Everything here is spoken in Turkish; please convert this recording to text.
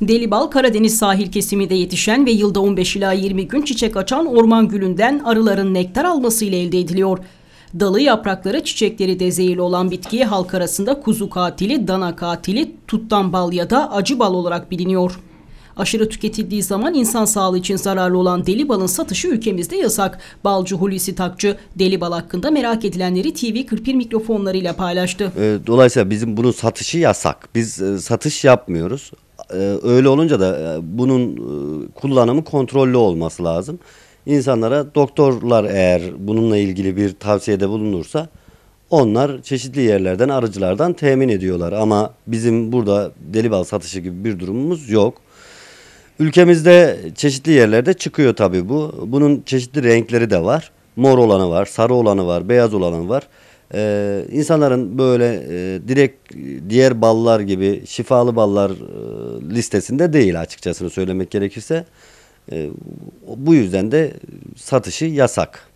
Deli bal Karadeniz sahil kesiminde yetişen ve yılda 15 ila 20 gün çiçek açan orman gülünden arıların nektar almasıyla elde ediliyor. Dalı, yaprakları, çiçekleri de zehirli olan bitkiye halk arasında kuzu katili, dana katili, tuttan bal ya da acı bal olarak biliniyor. Aşırı tüketildiği zaman insan sağlığı için zararlı olan deli balın satışı ülkemizde yasak. Balcı Hulusi Takçı deli bal hakkında merak edilenleri TV 41 mikrofonlarıyla paylaştı. Ee, dolayısıyla bizim bunun satışı yasak. Biz e, satış yapmıyoruz. Ee, öyle olunca da e, bunun e, kullanımı kontrollü olması lazım. İnsanlara doktorlar eğer bununla ilgili bir tavsiyede bulunursa onlar çeşitli yerlerden arıcılardan temin ediyorlar ama bizim burada deli bal satışı gibi bir durumumuz yok. Ülkemizde çeşitli yerlerde çıkıyor tabii bu. Bunun çeşitli renkleri de var. Mor olanı var, sarı olanı var, beyaz olanı var. Ee, insanların böyle e, direkt e, diğer ballar gibi şifalı ballar e, listesinde değil açıkçası söylemek gerekirse. E, bu yüzden de satışı yasak.